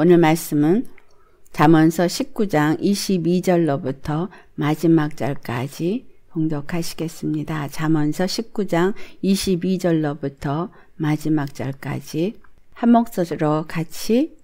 오늘 말씀은 잠언서 19장 22절로부터 마지막 절까지 봉독하시겠습니다. 잠언서 19장 22절로부터 마지막 절까지 한 목소리로 같이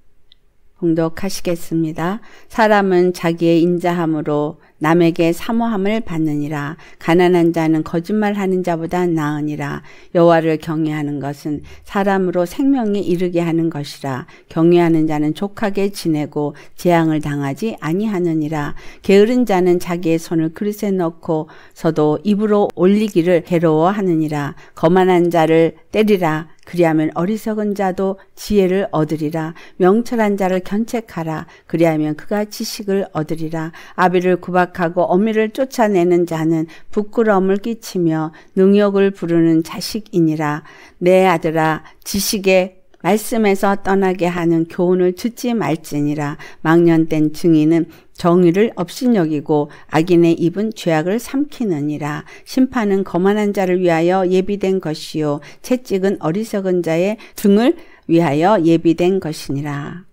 공독하시겠습니다. 사람은 자기의 인자함으로 남에게 사모함을 받느니라 가난한 자는 거짓말하는 자보다 나으니라 여호와를 경외하는 것은 사람으로 생명에 이르게 하는 것이라 경외하는 자는 족하게 지내고 재앙을 당하지 아니하느니라 게으른 자는 자기의 손을 그릇에 넣고서도 입으로 올리기를 괴로워하느니라 거만한 자를 때리라 그리하면 어리석은 자도 지혜를 얻으리라. 명철한 자를 견책하라. 그리하면 그가 지식을 얻으리라. 아비를 구박하고 어미를 쫓아내는 자는 부끄러움을 끼치며 능욕을 부르는 자식이니라. 내 아들아 지식에 말씀에서 떠나게 하는 교훈을 듣지 말지니라 망년된 증인은 정의를 업신여기고 악인의 입은 죄악을 삼키느니라 심판은 거만한 자를 위하여 예비된 것이요 채찍은 어리석은 자의 등을 위하여 예비된 것이니라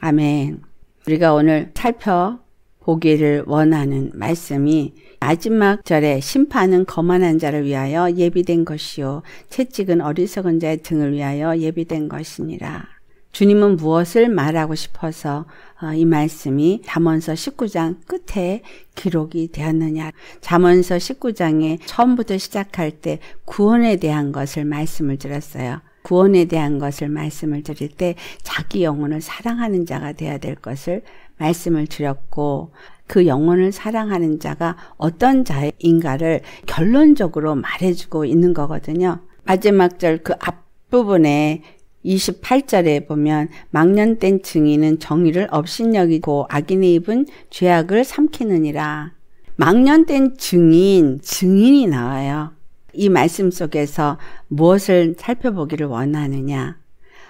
아멘 우리가 오늘 살펴보기를 원하는 말씀이 마지막 절에 심판은 거만한 자를 위하여 예비된 것이요 채찍은 어리석은 자의 등을 위하여 예비된 것이니라. 주님은 무엇을 말하고 싶어서 어, 이 말씀이 잠언서 19장 끝에 기록이 되었느냐. 잠언서 19장에 처음부터 시작할 때 구원에 대한 것을 말씀을 드렸어요. 구원에 대한 것을 말씀을 드릴 때 자기 영혼을 사랑하는 자가 되어야 될 것을 말씀을 드렸고 그 영혼을 사랑하는 자가 어떤 자인가를 결론적으로 말해주고 있는 거거든요. 마지막 절 그 앞부분에 28절에 보면 망년된 증인은 정의를 업신여기고 악인의 입은 죄악을 삼키느니라. 망년된 증인, 증인이 나와요. 이 말씀 속에서 무엇을 살펴보기를 원하느냐.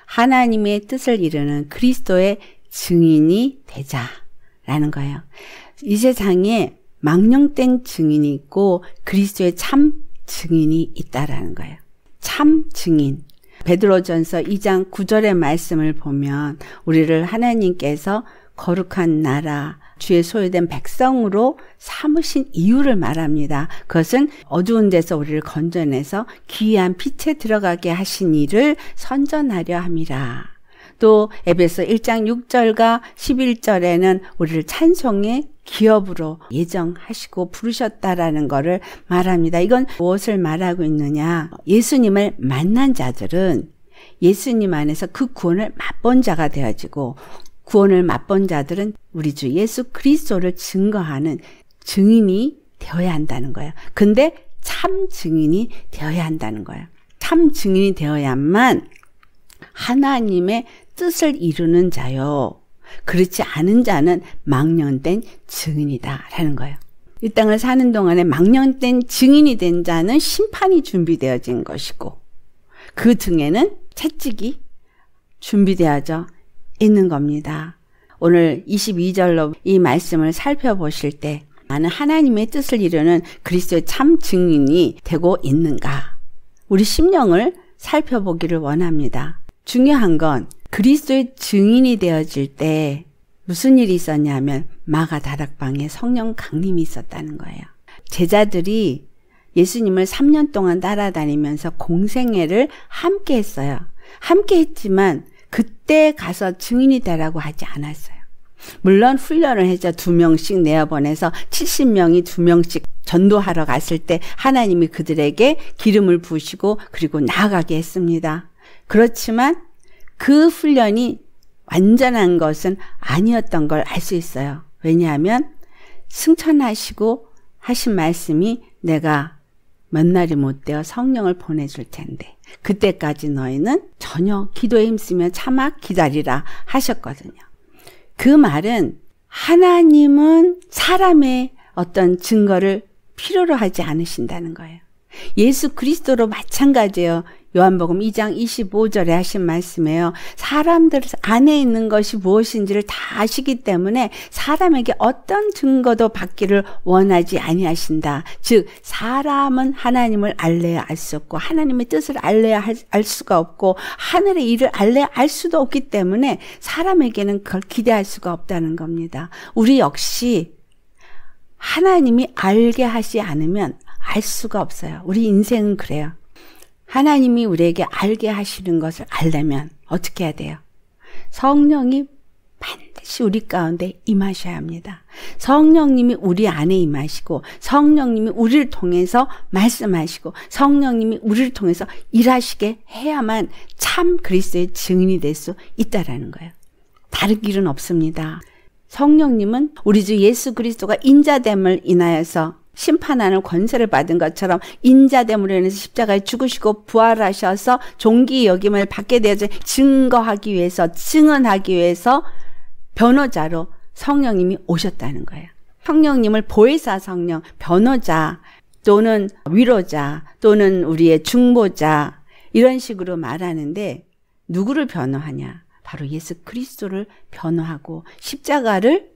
하나님의 뜻을 이루는 그리스도의 증인이 되자라는 거예요. 이 세상에 망령된 증인이 있고 그리스도의 참 증인이 있다라는 거예요. 참 증인. 베드로전서 2장 9절의 말씀을 보면 우리를 하나님께서 거룩한 나라 주의 소유된 백성으로 삼으신 이유를 말합니다. 그것은 어두운 데서 우리를 건져내서 귀한 빛에 들어가게 하신 이를 선전하려 함이라. 또 에베소 1장 6절과 11절에는 우리를 찬송의 기업으로 예정하시고 부르셨다라는 것을 말합니다. 이건 무엇을 말하고 있느냐? 예수님을 만난 자들은 예수님 안에서 그 구원을 맛본 자가 되어지고 구원을 맛본 자들은 우리 주 예수 그리스도를 증거하는 증인이 되어야 한다는 거예요 근데 참 증인이 되어야 한다는 거예요참 증인이 되어야만 하나님의 뜻을 이루는 자요. 그렇지 않은 자는 망령된 증인이다. 라는 거예요. 이 땅을 사는 동안에 망령된 증인이 된 자는 심판이 준비되어진 것이고, 그 등에는 채찍이 준비되어져 있는 겁니다. 오늘 22절로 이 말씀을 살펴보실 때, 나는 하나님의 뜻을 이루는 그리스의참 증인이 되고 있는가? 우리 심령을 살펴보기를 원합니다. 중요한 건 그리스도의 증인이 되어질 때 무슨 일이 있었냐면 마가 다락방에 성령 강림이 있었다는 거예요. 제자들이 예수님을 3년 동안 따라다니면서 공생애를 함께 했어요. 함께 했지만 그때 가서 증인이되라고 하지 않았어요. 물론 훈련을 해서 두 명씩 내어보내서 70명이 두 명씩 전도하러 갔을 때 하나님이 그들에게 기름을 부으시고 그리고 나아가게 했습니다. 그렇지만 그 훈련이 완전한 것은 아니었던 걸 알 수 있어요. 왜냐하면 승천하시고 하신 말씀이 내가 몇 날이 못 되어 성령을 보내줄 텐데 그때까지 너희는 전혀 기도에 힘쓰며 참아 기다리라 하셨거든요. 그 말은 하나님은 사람의 어떤 증거를 필요로 하지 않으신다는 거예요. 예수 그리스도로 마찬가지예요. 요한복음 2장 25절에 하신 말씀이에요. 사람들 안에 있는 것이 무엇인지를 다 아시기 때문에 사람에게 어떤 증거도 받기를 원하지 아니하신다. 즉 사람은 하나님을 알래야 알 수 없고 하나님의 뜻을 알래야 알 수가 없고 하늘의 일을 알래야 알 수도 없기 때문에 사람에게는 그걸 기대할 수가 없다는 겁니다. 우리 역시 하나님이 알게 하지 않으면 알 수가 없어요. 우리 인생은 그래요. 하나님이 우리에게 알게 하시는 것을 알려면 어떻게 해야 돼요? 성령이 반드시 우리 가운데 임하셔야 합니다. 성령님이 우리 안에 임하시고 성령님이 우리를 통해서 말씀하시고 성령님이 우리를 통해서 일하시게 해야만 참그리스의 증인이 될 수 있다라는 거예요. 다른 길은 없습니다. 성령님은 우리 주 예수 그리스도가 인자됨을 인하여서 심판하는 권세를 받은 것처럼 인자됨으로 인해서 십자가에 죽으시고 부활하셔서 종기 여김을 받게 되어서 증거하기 위해서 증언하기 위해서 변호자로 성령님이 오셨다는 거예요. 성령님을 보혜사 성령, 변호자 또는 위로자 또는 우리의 중보자 이런 식으로 말하는데 누구를 변호하냐? 바로 예수 그리스도를 변호하고 십자가를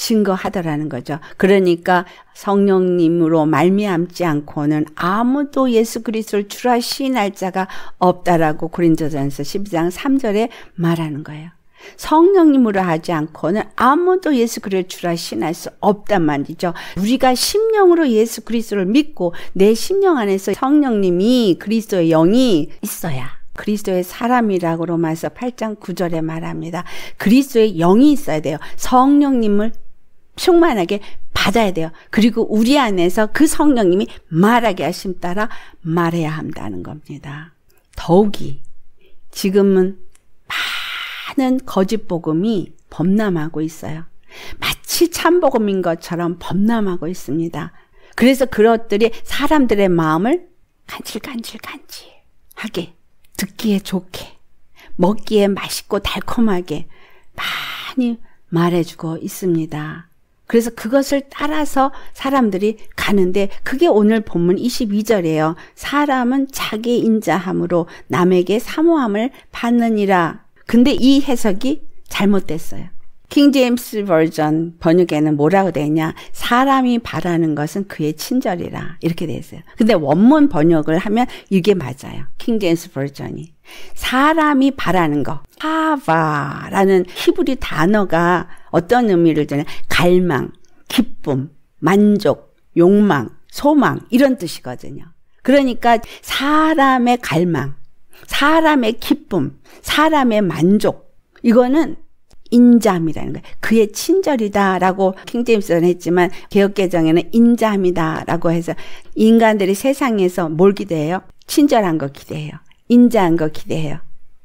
증거하더라는 거죠. 그러니까 성령님으로 말미암지 않고는 아무도 예수 그리스도를 주라 시인할 자가 없다라고 고린도전서 12장 3절에 말하는 거예요. 성령님으로 하지 않고는 아무도 예수 그리스도를 주라 신할 수 없단 말이죠. 우리가 심령으로 예수 그리스도를 믿고 내 심령 안에서 성령님이 그리스도의 영이 있어야 그리스도의 사람이라고 로마서 8장 9절에 말합니다. 그리스도의 영이 있어야 돼요. 성령님을 충만하게 받아야 돼요. 그리고 우리 안에서 그 성령님이 말하게 하심 따라 말해야 한다는 겁니다. 더욱이 지금은 많은 거짓 복음이 범람하고 있어요. 마치 참복음인 것처럼 범람하고 있습니다. 그래서 그것들이 사람들의 마음을 간질간질간질하게 듣기에 좋게 먹기에 맛있고 달콤하게 많이 말해주고 있습니다. 그래서 그것을 따라서 사람들이 가는데 그게 오늘 본문 22절이에요. 사람은 자기 인자함으로 남에게 사모함을 받느니라. 근데 이 해석이 잘못됐어요. 킹제임스 버전 번역에는 뭐라고 되냐 사람이 바라는 것은 그의 친절이라 이렇게 돼 있어요. 근데 원문 번역을 하면 이게 맞아요. 킹제임스 버전이 사람이 바라는 거 파바라는 히브리 단어가 어떤 의미를 주냐 갈망, 기쁨, 만족, 욕망, 소망 이런 뜻이거든요. 그러니까 사람의 갈망, 사람의 기쁨, 사람의 만족 이거는 인자함이라는 거예요. 그의 친절이다라고 킹제임스는 했지만 개혁개정에는 인자함이다라고 해서 인간들이 세상에서 뭘 기대해요? 친절한 거 기대해요. 인자한 거 기대해요.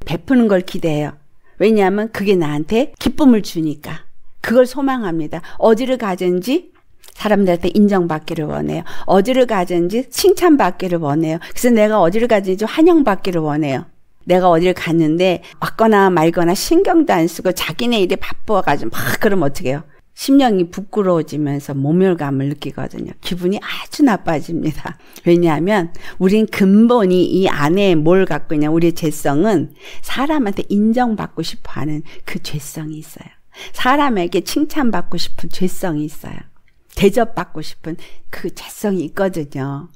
베푸는 걸 기대해요. 왜냐하면 그게 나한테 기쁨을 주니까 그걸 소망합니다. 어디를 가든지 사람들한테 인정받기를 원해요. 어디를 가든지 칭찬받기를 원해요. 그래서 내가 어디를 가든지 환영받기를 원해요. 내가 어디를 갔는데 왔거나 말거나 신경도 안 쓰고 자기네 일에 바빠가지고 막 그러면 어떡해요? 심령이 부끄러워지면서 모멸감을 느끼거든요. 기분이 아주 나빠집니다. 왜냐하면 우린 근본이 이 안에 뭘 갖고 있냐. 우리의 죄성은 사람한테 인정받고 싶어 하는 그 죄성이 있어요. 사람에게 칭찬받고 싶은 죄성이 있어요. 대접받고 싶은 그 죄성이 있거든요.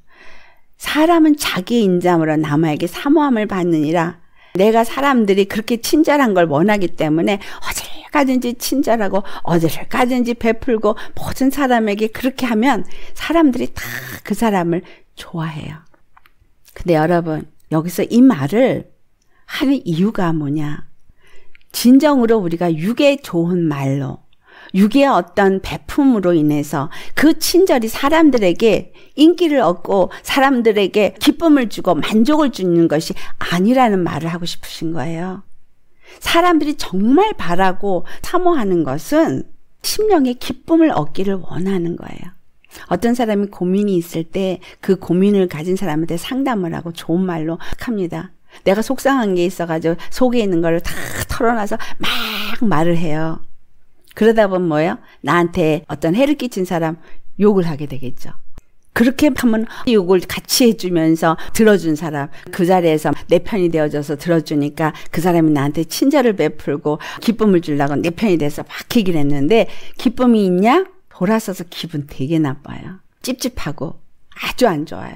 사람은 자기 인자으로 남에게 사모함을 받느니라 내가 사람들이 그렇게 친절한 걸 원하기 때문에 어를 가든지 친절하고 어를 가든지 베풀고 모든 사람에게 그렇게 하면 사람들이 다 그 사람을 좋아해요. 근데 여러분, 여기서 이 말을 하는 이유가 뭐냐? 진정으로 우리가 육의 좋은 말로 육괴의 어떤 배품으로 인해서 그 친절이 사람들에게 인기를 얻고 사람들에게 기쁨을 주고 만족을 주는 것이 아니라는 말을 하고 싶으신 거예요. 사람들이 정말 바라고 사모하는 것은 심령의 기쁨을 얻기를 원하는 거예요. 어떤 사람이 고민이 있을 때 그 고민을 가진 사람한테 상담을 하고 좋은 말로 합니다. 내가 속상한 게 있어가지고 속에 있는 걸 다 털어놔서 막 말을 해요. 그러다 보면 뭐예요? 나한테 어떤 해를 끼친 사람 욕을 하게 되겠죠. 그렇게 하면 욕을 같이 해주면서 들어준 사람 그 자리에서 내 편이 되어줘서 들어주니까 그 사람이 나한테 친절을 베풀고 기쁨을 주려고 내 편이 돼서 막 얘기를 했는데 기쁨이 있냐? 돌아서서 기분 되게 나빠요. 찝찝하고 아주 안 좋아요.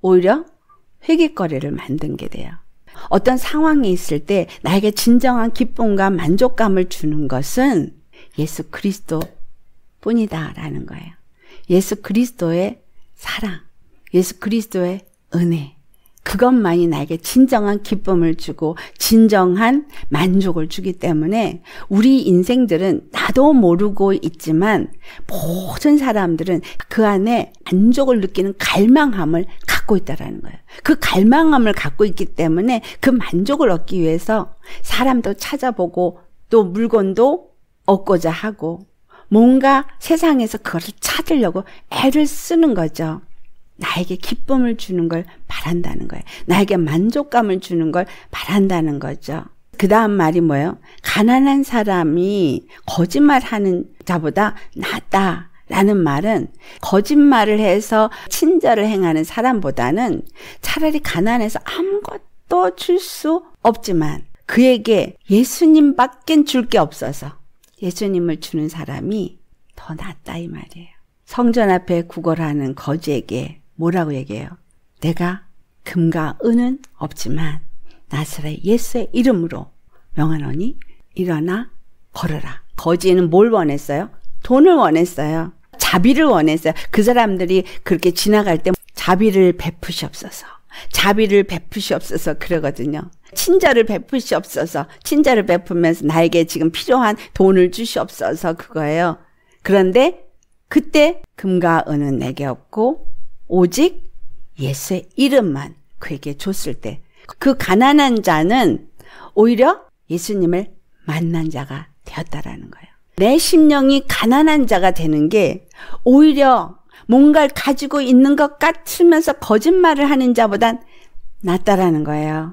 오히려 회개거리를 만든 게 돼요. 어떤 상황이 있을 때 나에게 진정한 기쁨과 만족감을 주는 것은 예수 그리스도 뿐이다라는 거예요. 예수 그리스도의 사랑, 예수 그리스도의 은혜. 그것만이 나에게 진정한 기쁨을 주고 진정한 만족을 주기 때문에 우리 인생들은 나도 모르고 있지만 모든 사람들은 그 안에 만족을 느끼는 갈망함을 갖고 있다라는 거예요. 그 갈망함을 갖고 있기 때문에 그 만족을 얻기 위해서 사람도 찾아보고 또 물건도 얻고자 하고 뭔가 세상에서 그것을 찾으려고 애를 쓰는 거죠. 나에게 기쁨을 주는 걸 바란다는 거예요. 나에게 만족감을 주는 걸 바란다는 거죠. 그 다음 말이 뭐예요? 가난한 사람이 거짓말하는 자보다 낫다. 라는 말은 거짓말을 해서 친절을 행하는 사람보다는 차라리 가난해서 아무것도 줄 수 없지만 그에게 예수님 밖엔 줄 게 없어서 예수님을 주는 사람이 더 낫다 이 말이에요. 성전 앞에 구걸하는 거지에게 뭐라고 얘기해요? 내가 금과 은은 없지만 나사렛 예수의 이름으로 명하노니 일어나 걸어라. 거지는 뭘 원했어요? 돈을 원했어요. 자비를 원했어요. 그 사람들이 그렇게 지나갈 때 자비를 베푸시옵소서. 자비를 베푸시옵소서 그러거든요. 친절을 베푸시옵소서. 친절을 베풀면서 나에게 지금 필요한 돈을 주시옵소서 그거예요. 그런데 그때 금과 은은 내게 없고 오직 예수의 이름만 그에게 줬을 때 그 가난한 자는 오히려 예수님을 만난 자가 되었다라는 거예요. 내 심령이 가난한 자가 되는 게 오히려 뭔가를 가지고 있는 것 같으면서 거짓말을 하는 자보단 낫다라는 거예요.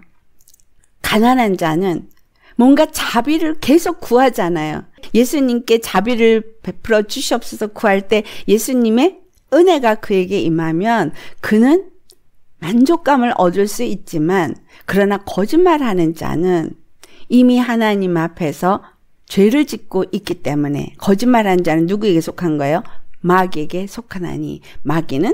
가난한 자는 뭔가 자비를 계속 구하잖아요. 예수님께 자비를 베풀어 주시옵소서 구할 때 예수님의 은혜가 그에게 임하면 그는 만족감을 얻을 수 있지만 그러나 거짓말하는 자는 이미 하나님 앞에서 죄를 짓고 있기 때문에 거짓말하는 자는 누구에게 속한 거예요? 마귀에게 속하나니 마귀는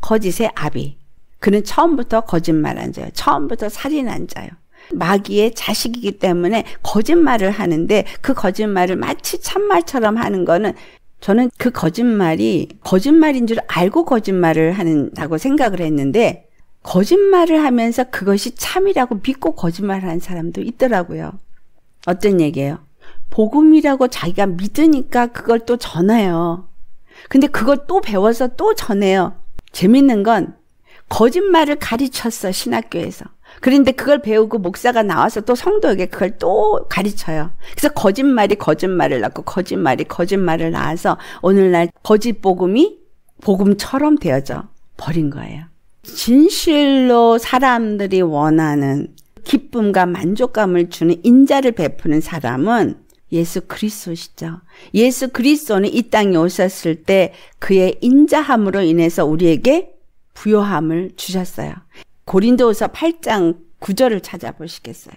거짓의 아비 그는 처음부터 거짓말한 자예요. 처음부터 살인한 자예요. 마귀의 자식이기 때문에 거짓말을 하는데 그 거짓말을 마치 참말처럼 하는 거는 저는 그 거짓말이 거짓말인 줄 알고 거짓말을 한다고 생각을 했는데 거짓말을 하면서 그것이 참이라고 믿고 거짓말을 한 사람도 있더라고요. 어떤 얘기예요? 복음이라고 자기가 믿으니까 그걸 또 전해요. 근데 그걸 또 배워서 또 전해요. 재밌는 건 거짓말을 가르쳤어, 신학교에서. 그런데 그걸 배우고 목사가 나와서 또 성도에게 그걸 또 가르쳐요. 그래서 거짓말이 거짓말을 낳고 거짓말이 거짓말을 낳아서 오늘날 거짓 복음이 복음처럼 되어져 버린 거예요. 진실로 사람들이 원하는 기쁨과 만족감을 주는 인자를 베푸는 사람은 예수 그리스도시죠. 예수 그리스도는 이 땅에 오셨을 때 그의 인자함으로 인해서 우리에게 부여함을 주셨어요. 고린도후서 8장 9절을 찾아보시겠어요.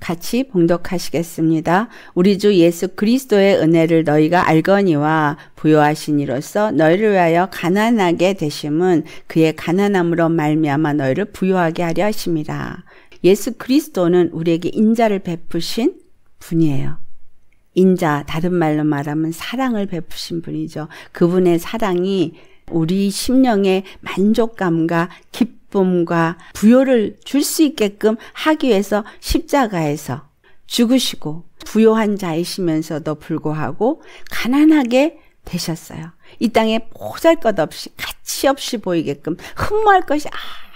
같이 봉독하시겠습니다. 우리 주 예수 그리스도의 은혜를 너희가 알거니와 부여하신 이로써 너희를 위하여 가난하게 되심은 그의 가난함으로 말미암아 너희를 부여하게 하려 하심이라. 예수 그리스도는 우리에게 인자를 베푸신 분이에요. 인자 다른 말로 말하면 사랑을 베푸신 분이죠. 그분의 사랑이 우리 심령의 만족감과 기쁨 기쁨과 부여를 줄 수 있게끔 하기 위해서 십자가에서 죽으시고 부여한 자이시면서도 불구하고 가난하게 되셨어요. 이 땅에 보잘 것 없이 가치 없이 보이게끔 흠모할 것이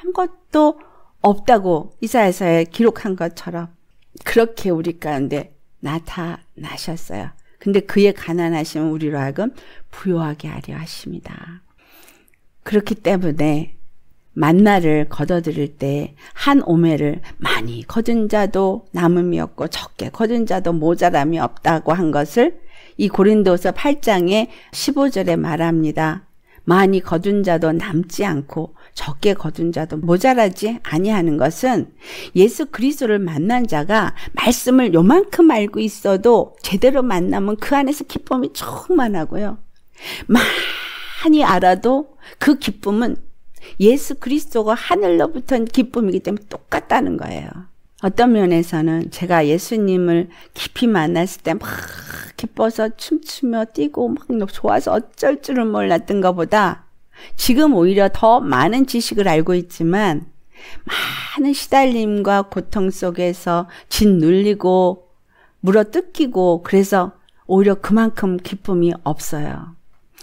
아무것도 없다고 이사에서에 기록한 것처럼 그렇게 우리 가운데 나타나셨어요. 근데 그의 가난하심은 우리로 하여금 부요하게 하려 하십니다. 그렇기 때문에 만나를 거둬들일 때 한 오매를 많이 거둔 자도 남음이 없고 적게 거둔 자도 모자람이 없다고 한 것을 이 고린도서 8장에 15절에 말합니다. 많이 거둔 자도 남지 않고 적게 거둔 자도 모자라지 아니하는 것은 예수 그리스도를 만난 자가 말씀을 요만큼 알고 있어도 제대로 만나면 그 안에서 기쁨이 충만하고요. 많이 알아도 그 기쁨은 예수 그리스도가 하늘로부터 기쁨이기 때문에 똑같다는 거예요. 어떤 면에서는 제가 예수님을 깊이 만났을 때 막 기뻐서 춤추며 뛰고 막 좋아서 어쩔 줄은 몰랐던 것보다 지금 오히려 더 많은 지식을 알고 있지만 많은 시달림과 고통 속에서 짓눌리고 물어뜯기고 그래서 오히려 그만큼 기쁨이 없어요.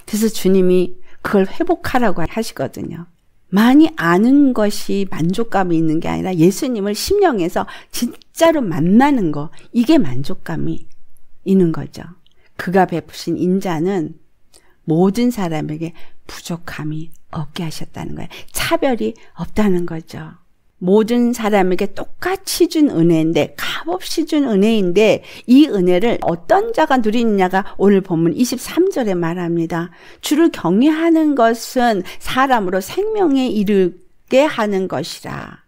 그래서 주님이 그걸 회복하라고 하시거든요. 많이 아는 것이 만족감이 있는 게 아니라 예수님을 심령에서 진짜로 만나는 거 이게 만족감이 있는 거죠. 그가 베푸신 인자는 모든 사람에게 부족함이 없게 하셨다는 거예요. 차별이 없다는 거죠. 모든 사람에게 똑같이 준 은혜인데 값없이 준 은혜인데 이 은혜를 어떤 자가 누리느냐가 오늘 본문 23절에 말합니다. 주를 경외하는 것은 사람으로 생명에 이르게 하는 것이라.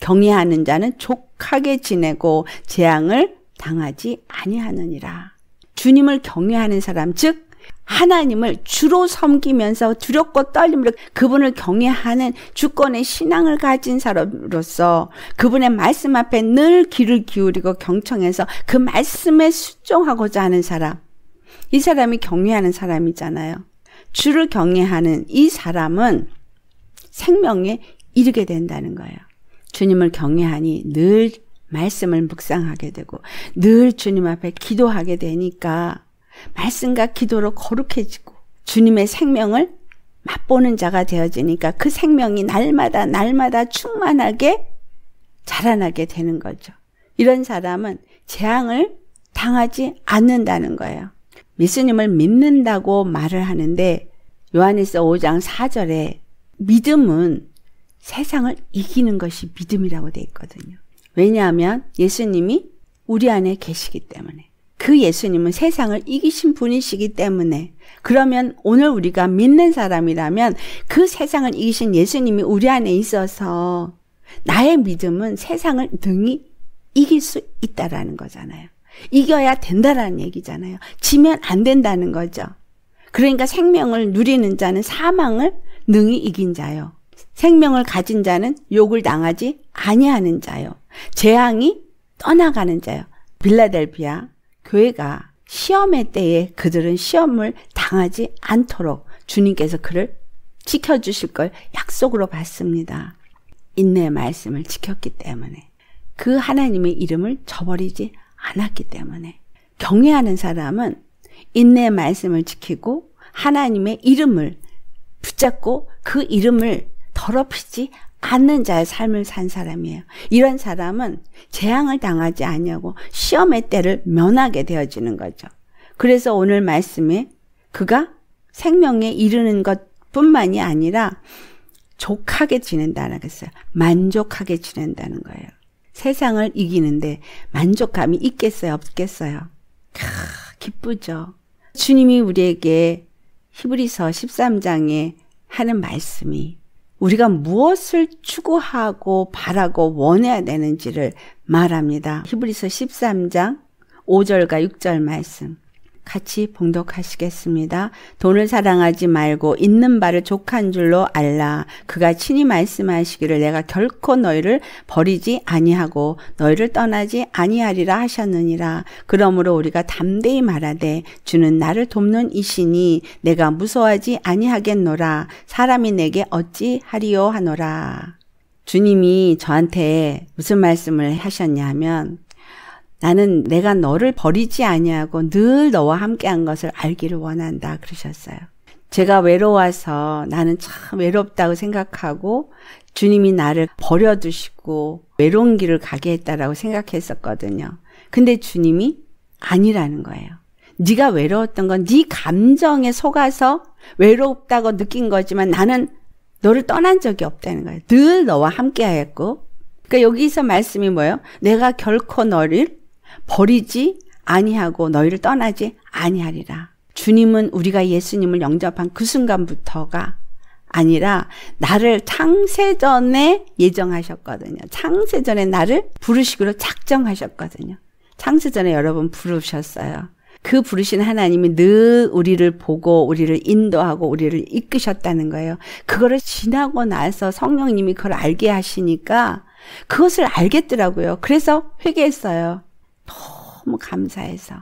경외하는 자는 족하게 지내고 재앙을 당하지 아니하느니라. 주님을 경외하는 사람 즉 하나님을 주로 섬기면서 두렵고 떨림으로 그분을 경외하는 주권의 신앙을 가진 사람으로서 그분의 말씀 앞에 늘 귀를 기울이고 경청해서 그 말씀에 순종하고자 하는 사람. 이 사람이 경외하는 사람이잖아요. 주를 경외하는 이 사람은 생명에 이르게 된다는 거예요. 주님을 경외하니 늘 말씀을 묵상하게 되고 늘 주님 앞에 기도하게 되니까 말씀과 기도로 거룩해지고 주님의 생명을 맛보는 자가 되어지니까 그 생명이 날마다 날마다 충만하게 자라나게 되는 거죠. 이런 사람은 재앙을 당하지 않는다는 거예요. 예수님을 믿는다고 말을 하는데 요한일서 5장 4절에 믿음은 세상을 이기는 것이 믿음이라고 돼 있거든요. 왜냐하면 예수님이 우리 안에 계시기 때문에 그 예수님은 세상을 이기신 분이시기 때문에 그러면 오늘 우리가 믿는 사람이라면 그 세상을 이기신 예수님이 우리 안에 있어서 나의 믿음은 세상을 능히 이길 수 있다라는 거잖아요. 이겨야 된다라는 얘기잖아요. 지면 안 된다는 거죠. 그러니까 생명을 누리는 자는 사망을 능히 이긴 자요. 생명을 가진 자는 욕을 당하지 아니하는 자요. 재앙이 떠나가는 자요. 빌라델피아 교회가 시험의 때에 그들은 시험을 당하지 않도록 주님께서 그를 지켜주실 걸 약속으로 받습니다. 인내의 말씀을 지켰기 때문에 그 하나님의 이름을 저버리지 않았기 때문에 경외하는 사람은 인내의 말씀을 지키고 하나님의 이름을 붙잡고 그 이름을 더럽히지 않는 자의 삶을 산 사람이에요. 이런 사람은 재앙을 당하지 아니하고 시험의 때를 면하게 되어지는 거죠. 그래서 오늘 말씀에 그가 생명에 이르는 것뿐만이 아니라 족하게 지낸다는 거어요 만족하게 지낸다는 거예요. 세상을 이기는데 만족감이 있겠어요, 없겠어요? 크, 기쁘죠. 주님이 우리에게 히브리서 13장에 하는 말씀이 우리가 무엇을 추구하고 바라고 원해야 되는지를 말합니다. 히브리서 13장 5절과 6절 말씀. 같이 봉독하시겠습니다. 돈을 사랑하지 말고 있는 바를 족한 줄로 알라. 그가 친히 말씀하시기를 내가 결코 너희를 버리지 아니하고 너희를 떠나지 아니하리라 하셨느니라. 그러므로 우리가 담대히 말하되 주는 나를 돕는 이시니 내가 무서워하지 아니하겠노라. 사람이 내게 어찌 하리요 하노라. 주님이 저한테 무슨 말씀을 하셨냐 면 나는 내가 너를 버리지 아니하고 늘 너와 함께한 것을 알기를 원한다 그러셨어요. 제가 외로워서 나는 참 외롭다고 생각하고 주님이 나를 버려두시고 외로운 길을 가게 했다라고 생각했었거든요. 근데 주님이 아니라는 거예요. 네가 외로웠던 건 네 감정에 속아서 외롭다고 느낀 거지만 나는 너를 떠난 적이 없다는 거예요. 늘 너와 함께하였고. 그러니까 여기서 말씀이 뭐예요? 내가 결코 너를 버리지 아니하고 너희를 떠나지 아니하리라. 주님은 우리가 예수님을 영접한 그 순간부터가 아니라 나를 창세전에 예정하셨거든요. 창세전에 나를 부르시기로 작정하셨거든요. 창세전에 여러분 부르셨어요. 그 부르신 하나님이 늘 우리를 보고 우리를 인도하고 우리를 이끄셨다는 거예요. 그거를 지나고 나서 성령님이 그걸 알게 하시니까 그것을 알겠더라고요. 그래서 회개했어요. 너무 감사해서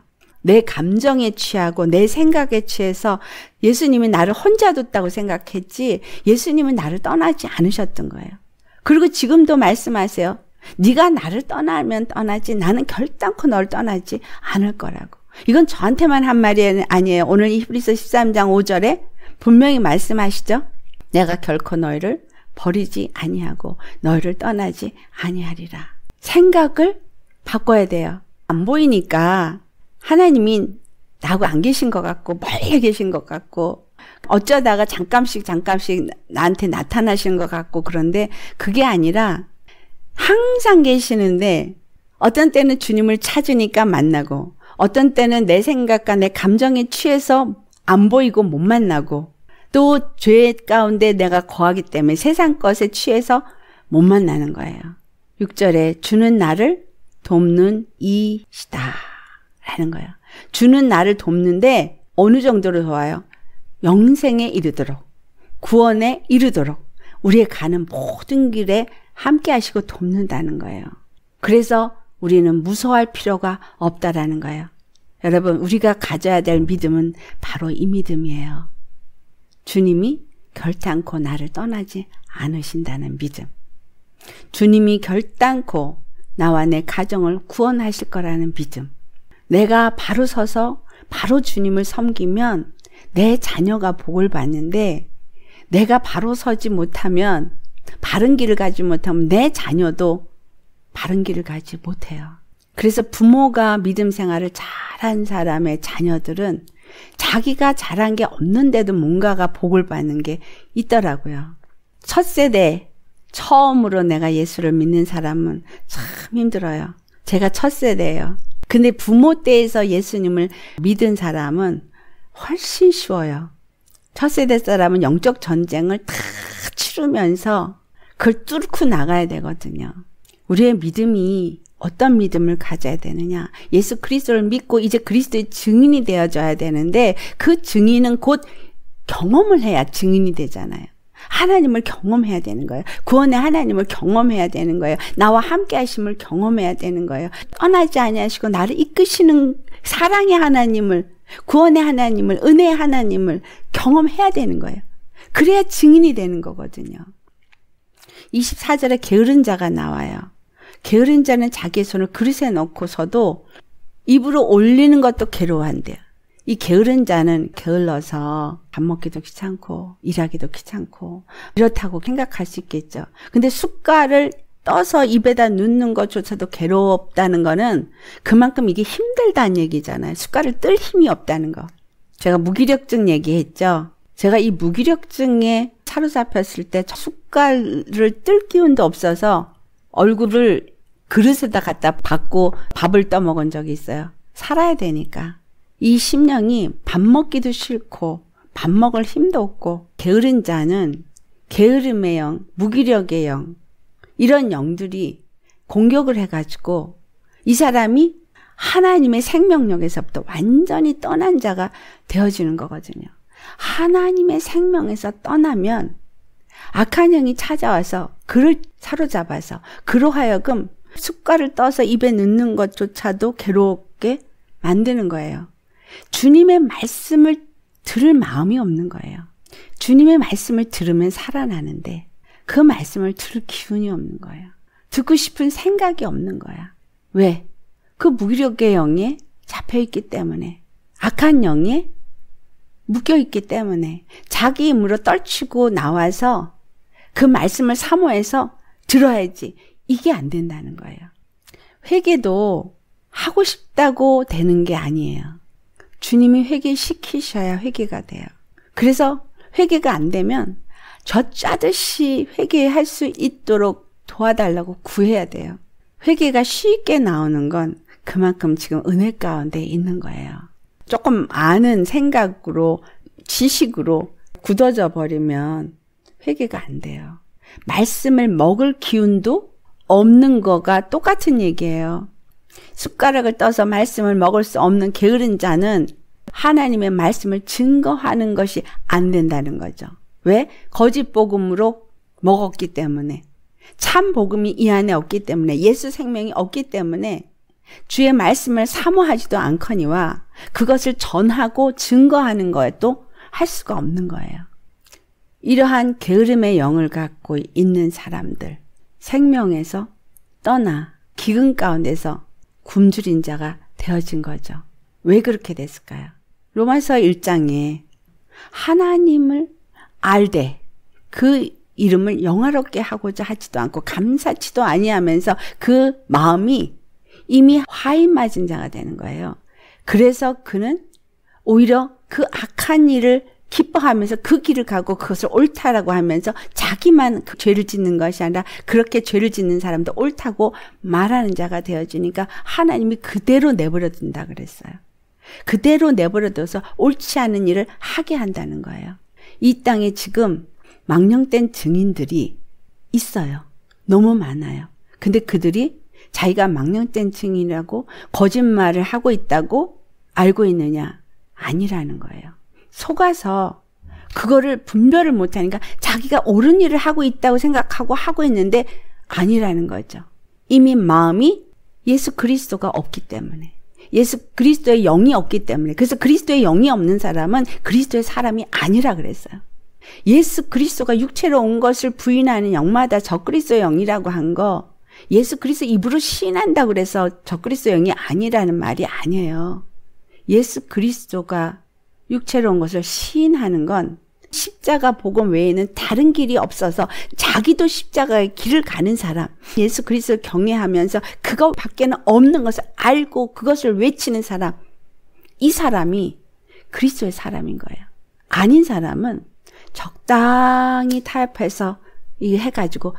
내 감정에 취하고 내 생각에 취해서 예수님이 나를 혼자 뒀다고 생각했지 예수님은 나를 떠나지 않으셨던 거예요. 그리고 지금도 말씀하세요. 네가 나를 떠나면 떠나지 나는 결단코 널 떠나지 않을 거라고. 이건 저한테만 한 말이 아니에요. 오늘 히브리서 13장 5절에 분명히 말씀하시죠. 내가 결코 너희를 버리지 아니하고 너희를 떠나지 아니하리라. 생각을 바꿔야 돼요. 안 보이니까 하나님이 나하고 안 계신 것 같고 멀리 계신 것 같고 어쩌다가 잠깐씩 잠깐씩 나한테 나타나신 것 같고 그런데 그게 아니라 항상 계시는데 어떤 때는 주님을 찾으니까 만나고 어떤 때는 내 생각과 내 감정에 취해서 안 보이고 못 만나고 또 죄 가운데 내가 거하기 때문에 세상 것에 취해서 못 만나는 거예요. 6절에 주는 나를 돕는 이시다. 라는 거야. 주는 나를 돕는데 어느 정도로 도와요? 영생에 이르도록, 구원에 이르도록, 우리의 가는 모든 길에 함께 하시고 돕는다는 거예요. 그래서 우리는 무서워할 필요가 없다라는 거예요. 여러분, 우리가 가져야 될 믿음은 바로 이 믿음이에요. 주님이 결단코 나를 떠나지 않으신다는 믿음. 주님이 결단코 나와 내 가정을 구원하실 거라는 믿음. 내가 바로 서서 바로 주님을 섬기면 내 자녀가 복을 받는데 내가 바로 서지 못하면 바른 길을 가지 못하면 내 자녀도 바른 길을 가지 못해요. 그래서 부모가 믿음 생활을 잘한 사람의 자녀들은 자기가 잘한 게 없는데도 뭔가가 복을 받는 게 있더라고요. 첫 세대 처음으로 내가 예수를 믿는 사람은 참 힘들어요. 제가 첫 세대예요. 근데 부모 때에서 예수님을 믿은 사람은 훨씬 쉬워요. 첫 세대 사람은 영적 전쟁을 다 치르면서 그걸 뚫고 나가야 되거든요. 우리의 믿음이 어떤 믿음을 가져야 되느냐. 예수 그리스도를 믿고 이제 그리스도의 증인이 되어줘야 되는데 그 증인은 곧 경험을 해야 증인이 되잖아요. 하나님을 경험해야 되는 거예요. 구원의 하나님을 경험해야 되는 거예요. 나와 함께 하심을 경험해야 되는 거예요. 떠나지 아니하시고 나를 이끄시는 사랑의 하나님을 구원의 하나님을 은혜의 하나님을 경험해야 되는 거예요. 그래야 증인이 되는 거거든요. 24절에 게으른 자가 나와요. 게으른 자는 자기 손을 그릇에 넣고서도 입으로 올리는 것도 괴로워한대요. 이 게으른 자는 게을러서 밥 먹기도 귀찮고 일하기도 귀찮고 이렇다고 생각할 수 있겠죠. 근데 숟가락을 떠서 입에다 넣는 것조차도 괴롭다는 거는 그만큼 이게 힘들다는 얘기잖아요. 숟가락을 뜰 힘이 없다는 거. 제가 무기력증 얘기했죠. 제가 이 무기력증에 사로잡혔을 때 숟가락을 뜰 기운도 없어서 얼굴을 그릇에다 갖다 박고 밥을 떠먹은 적이 있어요. 살아야 되니까. 이 심령이 밥 먹기도 싫고 밥 먹을 힘도 없고 게으른 자는 게으름의 영, 무기력의 영 이런 영들이 공격을 해가지고 이 사람이 하나님의 생명력에서부터 완전히 떠난 자가 되어지는 거거든요. 하나님의 생명에서 떠나면 악한 영이 찾아와서 그를 사로잡아서 그로 하여금 숟가를 떠서 입에 넣는 것조차도 괴롭게 만드는 거예요. 주님의 말씀을 들을 마음이 없는 거예요. 주님의 말씀을 들으면 살아나는데 그 말씀을 들을 기운이 없는 거예요. 듣고 싶은 생각이 없는 거야. 왜? 그 무력의 영에 잡혀있기 때문에 악한 영에 묶여있기 때문에 자기 힘으로 떨치고 나와서 그 말씀을 사모해서 들어야지 이게 안 된다는 거예요. 회개도 하고 싶다고 되는 게 아니에요. 주님이 회개시키셔야 회개가 돼요. 그래서 회개가 안 되면 저 짜듯이 회개할 수 있도록 도와달라고 구해야 돼요. 회개가 쉽게 나오는 건 그만큼 지금 은혜 가운데 있는 거예요. 조금 아는 생각으로 지식으로 굳어져 버리면 회개가 안 돼요. 말씀을 먹을 기운도 없는 거가 똑같은 얘기예요. 숟가락을 떠서 말씀을 먹을 수 없는 게으른 자는 하나님의 말씀을 증거하는 것이 안 된다는 거죠. 왜? 거짓 복음으로 먹었기 때문에 참 복음이 이 안에 없기 때문에 예수 생명이 없기 때문에 주의 말씀을 사모하지도 않거니와 그것을 전하고 증거하는 것도 할 수가 없는 거예요. 이러한 게으름의 영을 갖고 있는 사람들 생명에서 떠나 기근 가운데서 굶주린 자가 되어진 거죠. 왜 그렇게 됐을까요? 로마서 1장에 하나님을 알되 그 이름을 영화롭게 하고자 하지도 않고 감사치도 아니하면서 그 마음이 이미 화인 맞은 자가 되는 거예요. 그래서 그는 오히려 그 악한 일을 기뻐하면서 그 길을 가고 그것을 옳다라고 하면서 자기만 그 죄를 짓는 것이 아니라 그렇게 죄를 짓는 사람도 옳다고 말하는 자가 되어주니까 하나님이 그대로 내버려둔다 그랬어요. 그대로 내버려둬서 옳지 않은 일을 하게 한다는 거예요. 이 땅에 지금 망령된 증인들이 있어요. 너무 많아요. 근데 그들이 자기가 망령된 증인이라고 거짓말을 하고 있다고 알고 있느냐? 아니라는 거예요. 속아서 그거를 분별을 못하니까 자기가 옳은 일을 하고 있다고 생각하고 하고 있는데 아니라는 거죠. 이미 마음이 예수 그리스도가 없기 때문에 예수 그리스도의 영이 없기 때문에 그래서 그리스도의 영이 없는 사람은 그리스도의 사람이 아니라 그랬어요. 예수 그리스도가 육체로 온 것을 부인하는 영마다 적 그리스도의 영이라고 한 거 예수 그리스도 입으로 시인한다 그래서 적 그리스도 의 영이 아니라는 말이 아니에요. 예수 그리스도가 육체로 온 것을 시인하는 건 십자가 복음 외에는 다른 길이 없어서 자기도 십자가의 길을 가는 사람 예수 그리스도를 경외하면서 그거 밖에는 없는 것을 알고 그것을 외치는 사람 이 사람이 그리스도의 사람인 거예요. 아닌 사람은 적당히 타협해서 이거 해가지고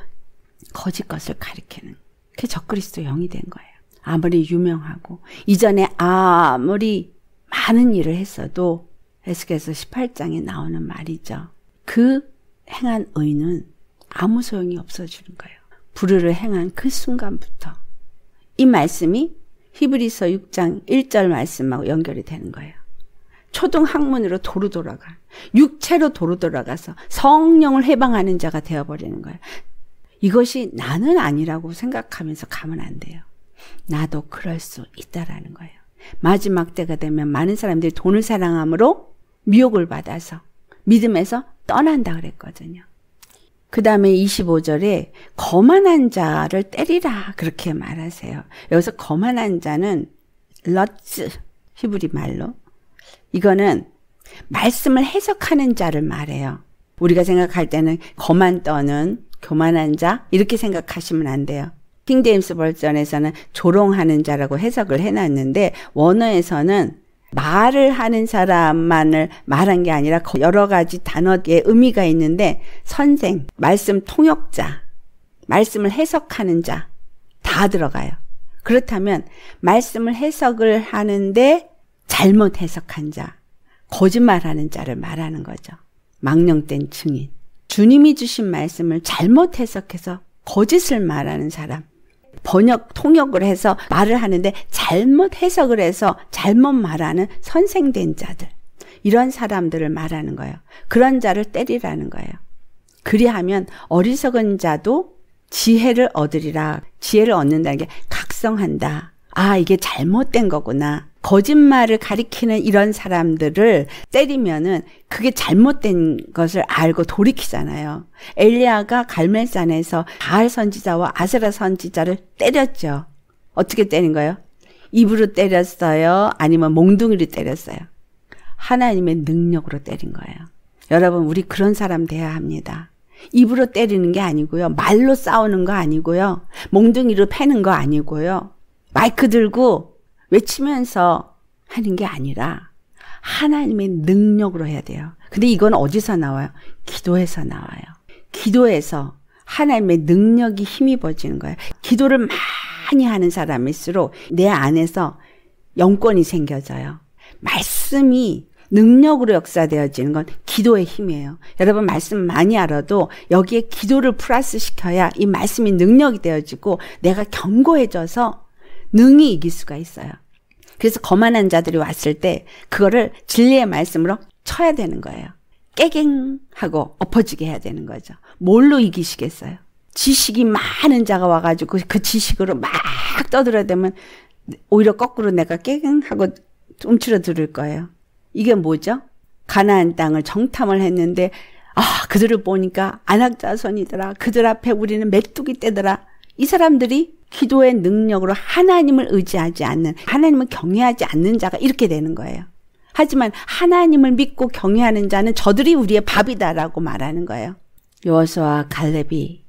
거짓 것을 가리키는 그게 적그리스도 영이 된 거예요. 아무리 유명하고 이전에 아무리 많은 일을 했어도 에스겔서 18장에 나오는 말이죠. 그 행한 의는 아무 소용이 없어지는 거예요. 불의를 행한 그 순간부터 이 말씀이 히브리서 6장 1절 말씀하고 연결이 되는 거예요. 초등 학문으로 도로 돌아가 육체로 도로 돌아가서 성령을 해방하는 자가 되어버리는 거예요. 이것이 나는 아니라고 생각하면서 가면 안 돼요. 나도 그럴 수 있다라는 거예요. 마지막 때가 되면 많은 사람들이 돈을 사랑함으로 미혹을 받아서 믿음에서 떠난다 그랬거든요. 그 다음에 25절에 거만한 자를 때리라 그렇게 말하세요. 여기서 거만한 자는 러츠 히브리 말로 이거는 말씀을 해석하는 자를 말해요. 우리가 생각할 때는 거만 떠는 교만한 자 이렇게 생각하시면 안 돼요. 킹제임스 버전에서는 조롱하는 자라고 해석을 해놨는데 원어에서는 말을 하는 사람만을 말한 게 아니라 여러 가지 단어의 의미가 있는데 선생, 말씀 통역자, 말씀을 해석하는 자 다 들어가요. 그렇다면 말씀을 해석을 하는데 잘못 해석한 자, 거짓말하는 자를 말하는 거죠. 망령된 증인. 주님이 주신 말씀을 잘못 해석해서 거짓을 말하는 사람. 번역 통역을 해서 말을 하는데 잘못 해석을 해서 잘못 말하는 선생된 자들 이런 사람들을 말하는 거예요. 그런 자를 때리라는 거예요. 그리하면 어리석은 자도 지혜를 얻으리라. 지혜를 얻는다는 게 각성한다. 아, 이게 잘못된 거구나. 거짓말을 가리키는 이런 사람들을 때리면은 그게 잘못된 것을 알고 돌이키잖아요. 엘리야가 갈멜산에서 바알 선지자와 아세라 선지자를 때렸죠. 어떻게 때린 거예요? 입으로 때렸어요? 아니면 몽둥이로 때렸어요? 하나님의 능력으로 때린 거예요. 여러분, 우리 그런 사람 돼야 합니다. 입으로 때리는 게 아니고요. 말로 싸우는 거 아니고요. 몽둥이로 패는 거 아니고요. 마이크 들고 외치면서 하는 게 아니라 하나님의 능력으로 해야 돼요. 근데 이건 어디서 나와요? 기도에서 나와요. 기도에서 하나님의 능력이 힘입어지는 거예요. 기도를 많이 하는 사람일수록 내 안에서 영권이 생겨져요. 말씀이 능력으로 역사되어지는 건 기도의 힘이에요. 여러분 말씀 많이 알아도 여기에 기도를 플러스 시켜야 이 말씀이 능력이 되어지고 내가 견고해져서 능히 이길 수가 있어요. 그래서 거만한 자들이 왔을 때 그거를 진리의 말씀으로 쳐야 되는 거예요. 깨갱 하고 엎어지게 해야 되는 거죠. 뭘로 이기시겠어요? 지식이 많은 자가 와가지고 그 지식으로 막떠들어야되면 오히려 거꾸로 내가 깨갱 하고 움츠러들을 거예요. 이게 뭐죠? 가나안 땅을 정탐을 했는데 아 그들을 보니까 안악자손이더라. 그들 앞에 우리는 메뚜기 떼더라. 이 사람들이 기도의 능력으로 하나님을 의지하지 않는, 하나님을 경외하지 않는 자가 이렇게 되는 거예요. 하지만 하나님을 믿고 경외하는 자는 저들이 우리의 밥이다라고 말하는 거예요. 요수와 갈렙이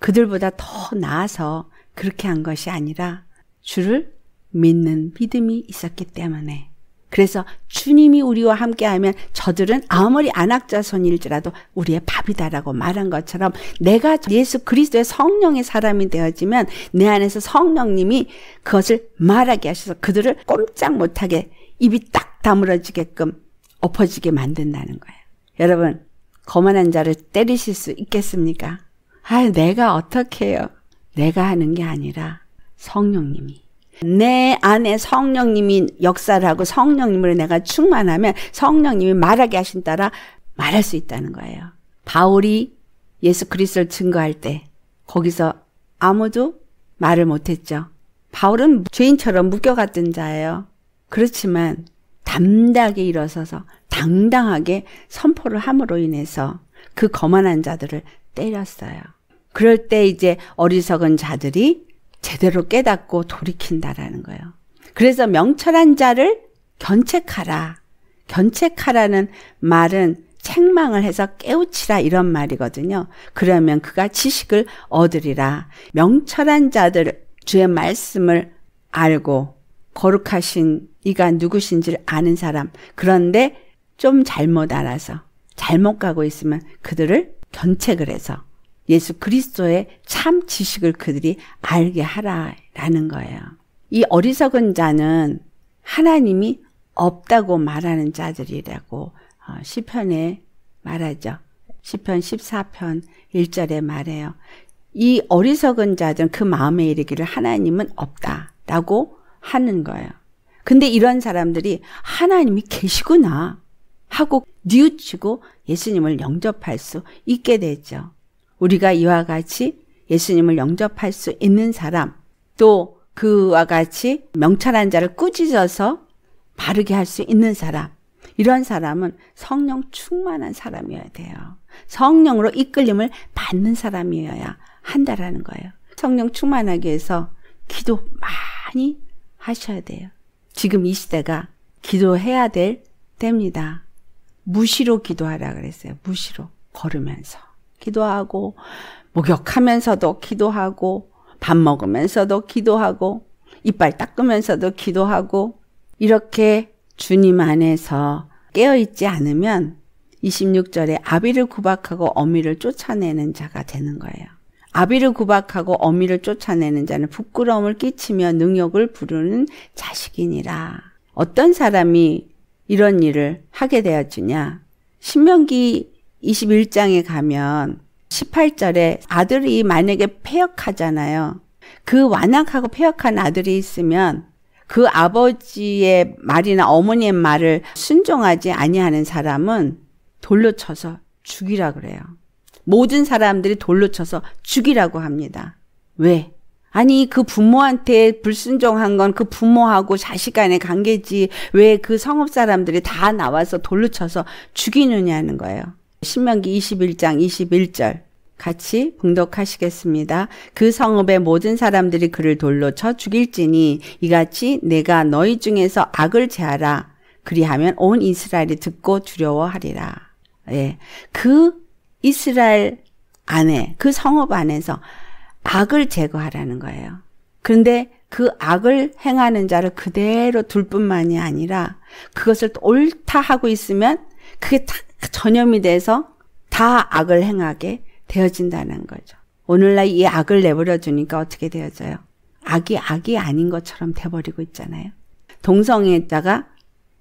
그들보다 더 나아서 그렇게 한 것이 아니라 주를 믿는 믿음이 있었기 때문에 그래서 주님이 우리와 함께하면 저들은 아무리 안악자손일지라도 우리의 밥이다라고 말한 것처럼 내가 예수 그리스도의 성령의 사람이 되어지면 내 안에서 성령님이 그것을 말하게 하셔서 그들을 꼼짝 못하게 입이 딱 다물어지게끔 엎어지게 만든다는 거예요. 여러분 거만한 자를 때리실 수 있겠습니까? 아 내가 어떻게 해요? 내가 하는 게 아니라 성령님이 내 안에 성령님이 역사를 하고 성령님으로 내가 충만하면 성령님이 말하게 하신 따라 말할 수 있다는 거예요. 바울이 예수 그리스도를 증거할 때 거기서 아무도 말을 못했죠. 바울은 죄인처럼 묶여갔던 자예요. 그렇지만 담대하게 일어서서 당당하게 선포를 함으로 인해서 그 거만한 자들을 때렸어요. 그럴 때 이제 어리석은 자들이 제대로 깨닫고 돌이킨다라는 거예요. 그래서 명철한 자를 견책하라. 견책하라는 말은 책망을 해서 깨우치라 이런 말이거든요. 그러면 그가 지식을 얻으리라. 명철한 자들 주의 말씀을 알고 거룩하신 이가 누구신지를 아는 사람. 그런데 좀 잘못 알아서 잘못 가고 있으면 그들을 견책을 해서 예수 그리스도의 참 지식을 그들이 알게 하라라는 거예요. 이 어리석은 자는 하나님이 없다고 말하는 자들이라고 어, 시편에 말하죠. 시편 14편 1절에 말해요. 이 어리석은 자들은 그 마음에 이르기를 하나님은 없다라고 하는 거예요. 근데 이런 사람들이 하나님이 계시구나 하고 뉘우치고 예수님을 영접할 수 있게 되죠. 우리가 이와 같이 예수님을 영접할 수 있는 사람, 또 그와 같이 명찰한 자를 꾸짖어서 바르게 할 수 있는 사람, 이런 사람은 성령 충만한 사람이어야 돼요. 성령으로 이끌림을 받는 사람이어야 한다라는 거예요. 성령 충만하게 해서 기도 많이 하셔야 돼요. 지금 이 시대가 기도해야 될 때입니다. 무시로 기도하라 그랬어요. 무시로 걸으면서. 기도하고 목욕하면서도 기도하고 밥 먹으면서도 기도하고 이빨 닦으면서도 기도하고 이렇게 주님 안에서 깨어있지 않으면 26절에 아비를 구박하고 어미를 쫓아내는 자가 되는 거예요. 아비를 구박하고 어미를 쫓아내는 자는 부끄러움을 끼치며 능욕을 부르는 자식이니라. 어떤 사람이 이런 일을 하게 되었주냐? 신명기 21장에 가면 18절에 아들이 만약에 폐역하잖아요. 그 완악하고 폐역한 아들이 있으면 그 아버지의 말이나 어머니의 말을 순종하지 아니하는 사람은 돌로 쳐서 죽이라 그래요. 모든 사람들이 돌로 쳐서 죽이라고 합니다. 왜? 아니 그 부모한테 불순종한 건 그 부모하고 자식 간의 관계지 왜 그 성읍 사람들이 다 나와서 돌로 쳐서 죽이느냐는 거예요. 신명기 21장 21절 같이 봉독하시겠습니다. 그 성읍의 모든 사람들이 그를 돌로 쳐 죽일지니 이같이 내가 너희 중에서 악을 제하라. 그리하면 온 이스라엘이 듣고 두려워하리라. 예. 그 이스라엘 안에, 그 성읍 안에서 악을 제거하라는 거예요. 그런데 그 악을 행하는 자를 그대로 둘 뿐만이 아니라 그것을 옳다 하고 있으면 그게 탁 전염이 돼서 다 악을 행하게 되어진다는 거죠. 오늘날 이 악을 내버려 두니까 어떻게 되어져요? 악이 악이 아닌 것처럼 돼버리고 있잖아요. 동성애에가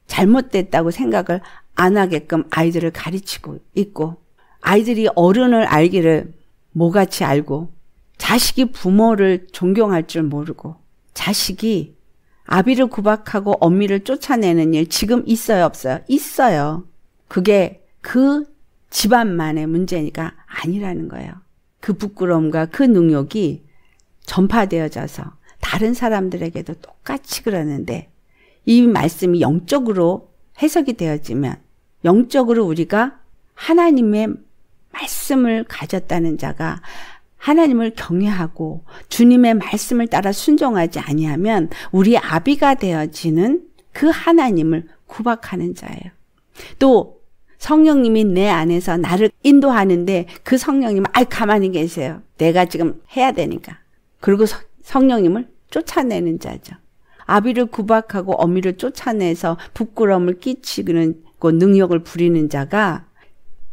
잘못됐다고 생각을 안 하게끔 아이들을 가르치고 있고 아이들이 어른을 알기를 뭐같이 알고 자식이 부모를 존경할 줄 모르고 자식이 아비를 구박하고 엄미를 쫓아내는 일 지금 있어요 없어요? 있어요. 그게 그 집안만의 문제니까 아니라는 거예요. 그 부끄러움과 그 능욕이 전파되어져서 다른 사람들에게도 똑같이 그러는데 이 말씀이 영적으로 해석이 되어지면 영적으로 우리가 하나님의 말씀을 가졌다는 자가 하나님을 경외하고 주님의 말씀을 따라 순종하지 아니하면 우리 아비가 되어지는 그 하나님을 구박하는 자예요. 또 성령님이 내 안에서 나를 인도하는데 그성령님 아이 가만히 계세요. 내가 지금 해야 되니까. 그리고 성령님을 쫓아내는 자죠. 아비를 구박하고 어미를 쫓아내서 부끄러움을 끼치는 그 능력을 부리는 자가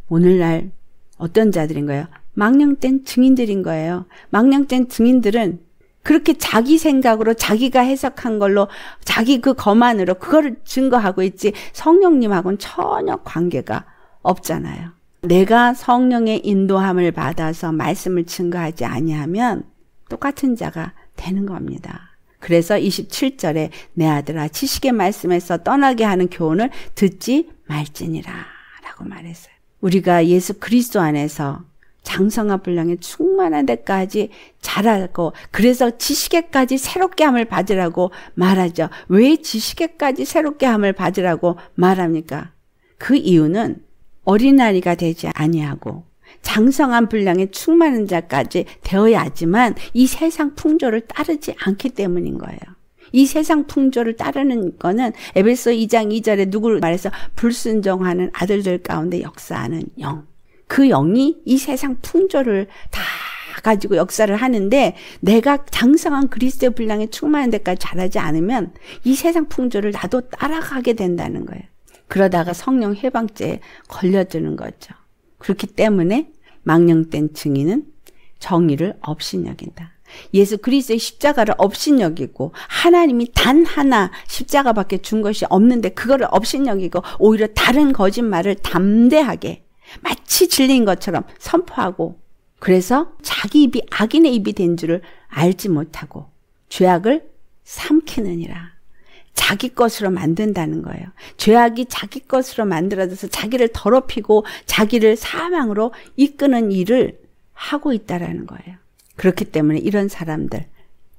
오늘날 어떤 자들인 거예요? 망령된 증인들인 거예요. 망령된 증인들은 그렇게 자기 생각으로 자기가 해석한 걸로 자기 그 거만으로 그걸 증거하고 있지 성령님하고는 전혀 관계가 없잖아요. 내가 성령의 인도함을 받아서 말씀을 증거하지 아니하면 똑같은 자가 되는 겁니다. 그래서 27절에 내 아들아 지식의 말씀에서 떠나게 하는 교훈을 듣지 말지니라 라고 말했어요. 우리가 예수 그리스도 안에서 장성한 분량에 충만한 데까지 자라고 그래서 지식에까지 새롭게 함을 받으라고 말하죠. 왜 지식에까지 새롭게 함을 받으라고 말합니까? 그 이유는 어린아이가 되지 아니하고 장성한 분량에 충만한 자까지 되어야지만 하이 세상 풍조를 따르지 않기 때문인 거예요. 이 세상 풍조를 따르는 거는 에베소 2장 2절에 누구를 말해서 불순종하는 아들들 가운데 역사하는 영. 그 영이 이 세상 풍조를 다 가지고 역사를 하는데 내가 장성한 그리스도의 분량에 충만한 데까지 자라지 않으면 이 세상 풍조를 나도 따라가게 된다는 거예요. 그러다가 성령 해방죄에 걸려드는 거죠. 그렇기 때문에 망령된 증인은 정의를 업신여긴다. 예수 그리스도의 십자가를 업신여기고 하나님이 단 하나 십자가밖에 준 것이 없는데 그거를 업신여기고 오히려 다른 거짓말을 담대하게 마치 진리인 것처럼 선포하고 그래서 자기 입이 악인의 입이 된 줄을 알지 못하고 죄악을 삼키느니라. 자기 것으로 만든다는 거예요. 죄악이 자기 것으로 만들어져서 자기를 더럽히고 자기를 사망으로 이끄는 일을 하고 있다라는 거예요. 그렇기 때문에 이런 사람들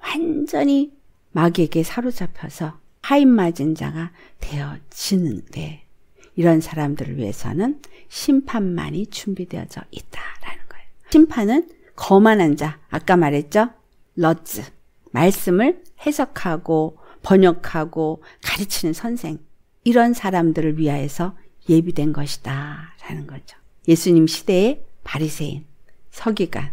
완전히 마귀에게 사로잡혀서 하인 맞은 자가 되어지는데 이런 사람들을 위해서는 심판만이 준비되어져 있다라는 거예요. 심판은 거만한 자, 아까 말했죠? 러즈, 말씀을 해석하고 번역하고 가르치는 선생, 이런 사람들을 위하여서 예비된 것이다 라는 거죠. 예수님 시대의 바리새인, 서기관,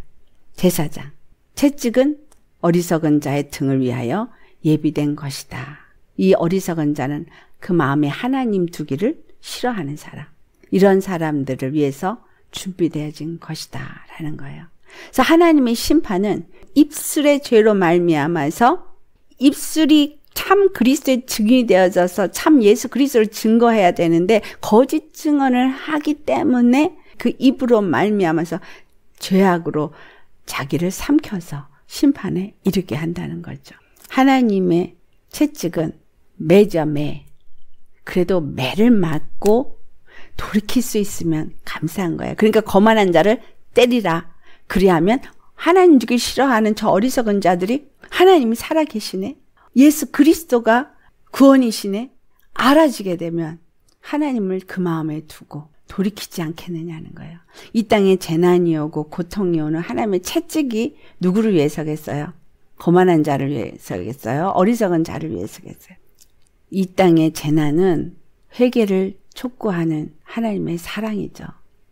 제사장, 채찍은 어리석은 자의 등을 위하여 예비된 것이다. 이 어리석은 자는 그 마음에 하나님 두기를 싫어하는 사람 이런 사람들을 위해서 준비되어진 것이다라는 거예요. 그래서 하나님의 심판은 입술의 죄로 말미암아서 입술이 참 그리스도의 증인이 되어져서 참 예수 그리스도를 증거해야 되는데 거짓 증언을 하기 때문에 그 입으로 말미암아서 죄악으로 자기를 삼켜서 심판에 이르게 한다는 거죠. 하나님의 채찍은 매점에 그래도 매를 맞고 돌이킬 수 있으면 감사한 거예요. 그러니까 거만한 자를 때리라. 그리하면 하나님을 싫어하는 저 어리석은 자들이 하나님이 살아계시네. 예수 그리스도가 구원이시네. 알아지게 되면 하나님을 그 마음에 두고 돌이키지 않겠느냐는 거예요. 이 땅에 재난이 오고 고통이 오는 하나님의 채찍이 누구를 위해서겠어요? 거만한 자를 위해서겠어요? 어리석은 자를 위해서겠어요? 이 땅의 재난은 회개를 촉구하는 하나님의 사랑이죠.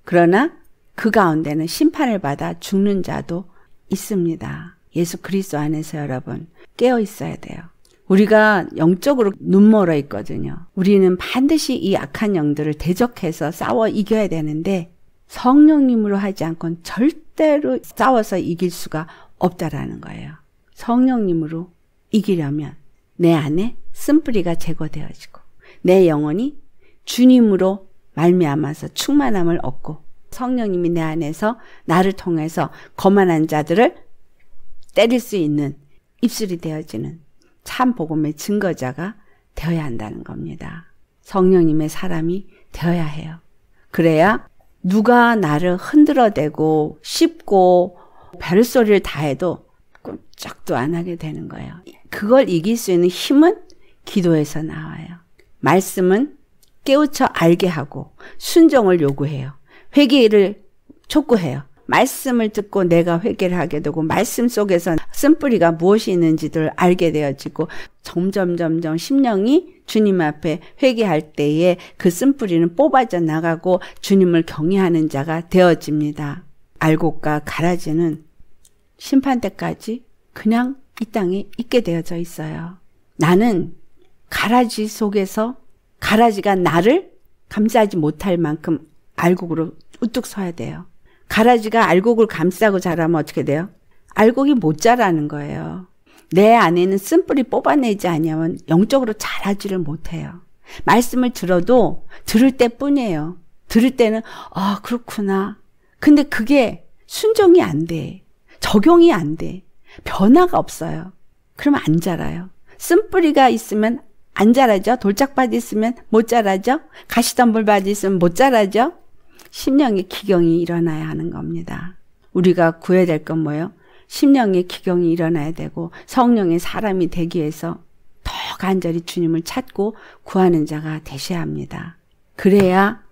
그러나 그 가운데는 심판을 받아 죽는 자도 있습니다. 예수 그리스도 안에서 여러분 깨어 있어야 돼요. 우리가 영적으로 눈멀어 있거든요. 우리는 반드시 이 악한 영들을 대적해서 싸워 이겨야 되는데 성령님으로 하지 않고는 절대로 싸워서 이길 수가 없다라는 거예요. 성령님으로 이기려면 내 안에 쓴뿌리가 제거되어지고 내 영혼이 주님으로 말미암아서 충만함을 얻고 성령님이 내 안에서 나를 통해서 거만한 자들을 때릴 수 있는 입술이 되어지는 참 복음의 증거자가 되어야 한다는 겁니다. 성령님의 사람이 되어야 해요. 그래야 누가 나를 흔들어대고 씹고 별소리를 다 해도 꼼짝도 안 하게 되는 거예요. 그걸 이길 수 있는 힘은 기도에서 나와요. 말씀은 깨우쳐 알게 하고 순종을 요구해요. 회개를 촉구해요. 말씀을 듣고 내가 회개를 하게 되고 말씀 속에서 쓴뿌리가 무엇이 있는지를 알게 되어지고 점점 점점 심령이 주님 앞에 회개할 때에 그 쓴뿌리는 뽑아져 나가고 주님을 경외하는 자가 되어집니다. 알곡과 가라지는 심판 때까지 그냥 이 땅에 있게 되어져 있어요. 나는 가라지 속에서 가라지가 나를 감싸지 못할 만큼 알곡으로 우뚝 서야 돼요. 가라지가 알곡을 감싸고 자라면 어떻게 돼요? 알곡이 못 자라는 거예요. 내 안에는 쓴뿌리 뽑아내지 않으면 영적으로 자라지를 못해요. 말씀을 들어도 들을 때뿐이에요. 들을 때는 아 그렇구나. 근데 그게 순종이 안 돼. 적용이 안 돼. 변화가 없어요. 그러면 안 자라요. 쓴뿌리가 있으면 안 자라죠. 돌짝바지 있으면 못 자라죠. 가시덤불 바지 있으면 못 자라죠. 심령의 기경이 일어나야 하는 겁니다. 우리가 구해야 될 건 뭐예요? 심령의 기경이 일어나야 되고 성령의 사람이 되기 위해서 더 간절히 주님을 찾고 구하는 자가 되셔야 합니다. 그래야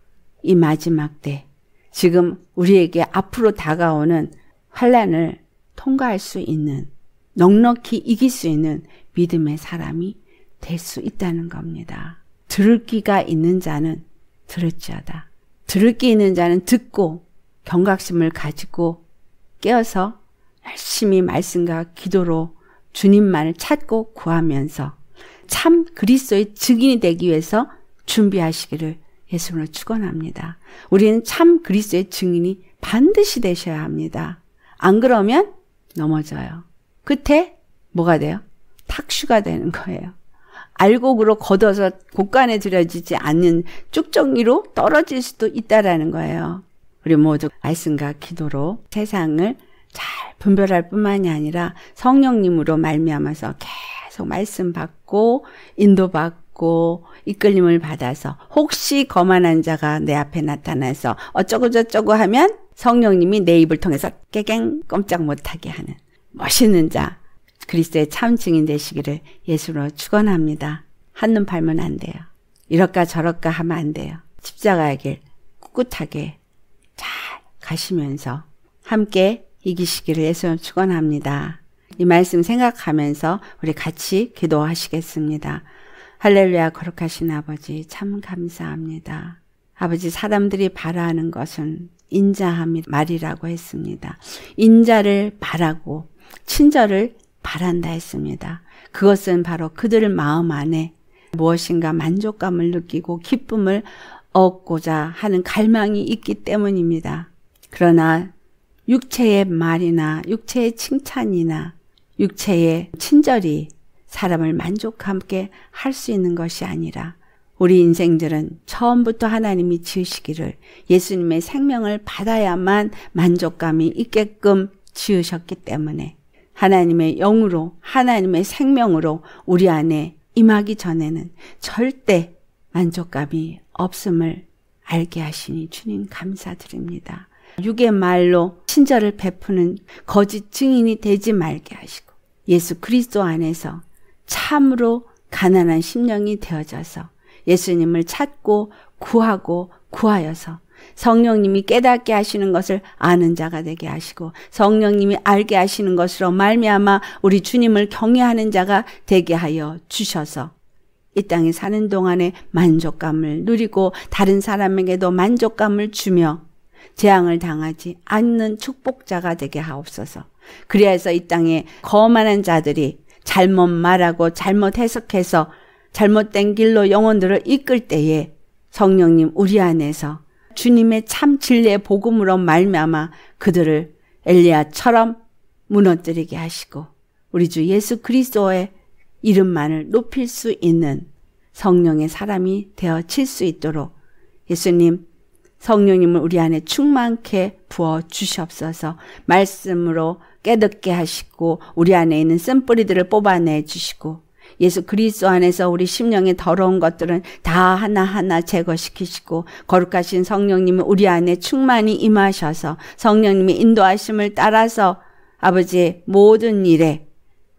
이 마지막 때 지금 우리에게 앞으로 다가오는 환란을 통과할 수 있는 넉넉히 이길 수 있는 믿음의 사람이 될수 있다는 겁니다. 들을 끼가 있는 자는 들을지어다. 들을 끼 있는 자는 듣고 경각심을 가지고 깨어서 열심히 말씀과 기도로 주님만을 찾고 구하면서 참 그리스도의 증인이 되기 위해서 준비하시기를 예수님으로 축원합니다. 우리는 참 그리스도의 증인이 반드시 되셔야 합니다. 안 그러면 넘어져요. 끝에 뭐가 돼요? 탁슈가 되는 거예요. 알곡으로 걷어서 곳간에 들여지지 않는 쭉정이로 떨어질 수도 있다라는 거예요. 그리 모두 뭐 말씀과 기도로 세상을 잘 분별할 뿐만이 아니라 성령님으로 말미암아서 계속 말씀 받고 인도받고 이끌림을 받아서 혹시 거만한 자가 내 앞에 나타나서 어쩌고 저쩌고 하면 성령님이 내 입을 통해서 깨갱 꼼짝 못하게 하는 멋있는 자 그리스도의 참 증인 되시기를 예수로 축원합니다. 한눈 팔면 안 돼요. 이렇까저렇까 하면 안 돼요. 십자가의 길 꿋꿋하게 잘 가시면서 함께 이기시기를 예수로 축원합니다. 이 말씀 생각하면서 우리 같이 기도하시겠습니다. 할렐루야 거룩하신 아버지 참 감사합니다. 아버지 사람들이 바라는 것은 인자함이 말이라고 했습니다. 인자를 바라고 친절을 바란다 했습니다. 그것은 바로 그들 마음 안에 무엇인가 만족감을 느끼고 기쁨을 얻고자 하는 갈망이 있기 때문입니다. 그러나 육체의 말이나 육체의 칭찬이나 육체의 친절이 사람을 만족하게 할수 있는 것이 아니라 우리 인생들은 처음부터 하나님이 지으시기를 예수님의 생명을 받아야만 만족감이 있게끔 지으셨기 때문에 하나님의 영으로 하나님의 생명으로 우리 안에 임하기 전에는 절대 만족감이 없음을 알게 하시니 주님 감사드립니다. 육의 말로 친절을 베푸는 거짓 증인이 되지 말게 하시고 예수 그리스도 안에서 참으로 가난한 심령이 되어져서 예수님을 찾고 구하고 구하여서 성령님이 깨닫게 하시는 것을 아는 자가 되게 하시고 성령님이 알게 하시는 것으로 말미암아 우리 주님을 경외하는 자가 되게 하여 주셔서 이 땅에 사는 동안에 만족감을 누리고 다른 사람에게도 만족감을 주며 재앙을 당하지 않는 축복자가 되게 하옵소서. 그래하여서이 땅에 거만한 자들이 잘못 말하고 잘못 해석해서 잘못된 길로 영혼들을 이끌 때에 성령님 우리 안에서 주님의 참 진리의 복음으로 말미암아 그들을 엘리야처럼 무너뜨리게 하시고 우리 주 예수 그리스도의 이름만을 높일 수 있는 성령의 사람이 되어칠 수 있도록 예수님 성령님을 우리 안에 충만케 부어 주시옵소서 말씀으로 깨닫게 하시고 우리 안에 있는 쓴뿌리들을 뽑아내 주시고 예수 그리스도 안에서 우리 심령의 더러운 것들은 다 하나하나 제거시키시고 거룩하신 성령님은 우리 안에 충만히 임하셔서 성령님의 인도하심을 따라서 아버지의 모든 일에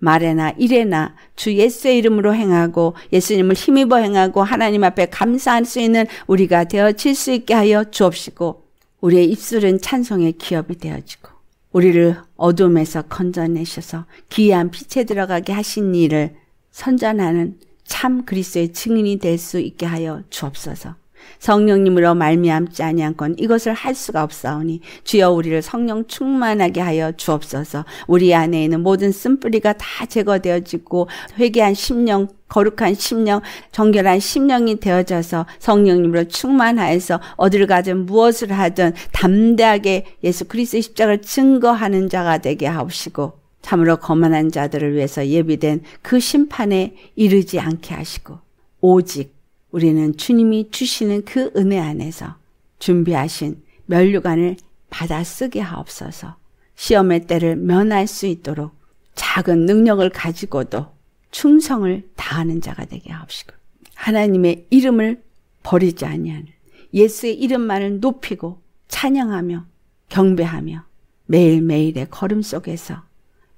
말에나 일에나 주 예수의 이름으로 행하고 예수님을 힘입어 행하고 하나님 앞에 감사할 수 있는 우리가 되어질 수 있게 하여 주옵시고 우리의 입술은 찬송의 기업이 되어지고 우리를 어둠에서 건져내셔서 귀한 빛에 들어가게 하신 일을 선전하는 참 그리스도의 증인이 될 수 있게 하여 주옵소서. 성령님으로 말미암지 아니한건 이것을 할 수가 없사오니 주여 우리를 성령 충만하게 하여 주옵소서. 우리 안에 있는 모든 쓴뿌리가 다 제거되어지고 회개한 심령 거룩한 심령, 정결한 심령이 되어져서 성령님으로 충만하여서 어디를 가든 무엇을 하든 담대하게 예수 그리스도 십자가를 증거하는 자가 되게 하옵시고 참으로 거만한 자들을 위해서 예비된 그 심판에 이르지 않게 하시고 오직 우리는 주님이 주시는 그 은혜 안에서 준비하신 면류관을 받아 쓰게 하옵소서 시험의 때를 면할 수 있도록 작은 능력을 가지고도 충성을 다하는 자가 되게 하옵시고 하나님의 이름을 버리지 아니하는 예수의 이름만을 높이고 찬양하며 경배하며 매일매일의 걸음 속에서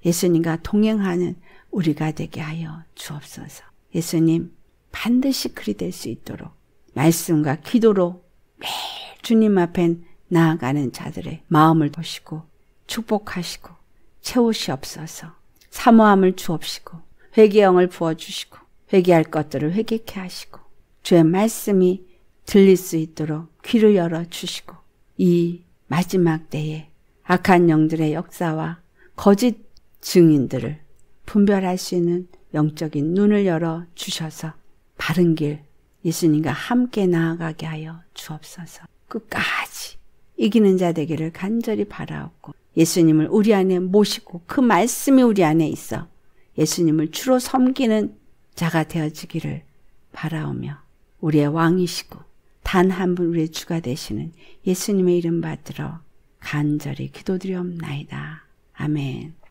예수님과 동행하는 우리가 되게 하여 주옵소서. 예수님 반드시 그리 될 수 있도록 말씀과 기도로 매일 주님 앞엔 나아가는 자들의 마음을 보시고 축복하시고 채우시옵소서. 사모함을 주옵시고 회개형을 부어주시고 회개할 것들을 회개케 하시고 주의 말씀이 들릴 수 있도록 귀를 열어 주시고 이 마지막 때에 악한 영들의 역사와 거짓 증인들을 분별할 수 있는 영적인 눈을 열어 주셔서 바른 길 예수님과 함께 나아가게 하여 주옵소서. 끝까지 이기는 자 되기를 간절히 바라옵고 예수님을 우리 안에 모시고 그 말씀이 우리 안에 있어 예수님을 주로 섬기는 자가 되어지기를 바라오며 우리의 왕이시고 단 한분의 주가 되시는 예수님의 이름 받들어 간절히 기도드리옵나이다. 아멘.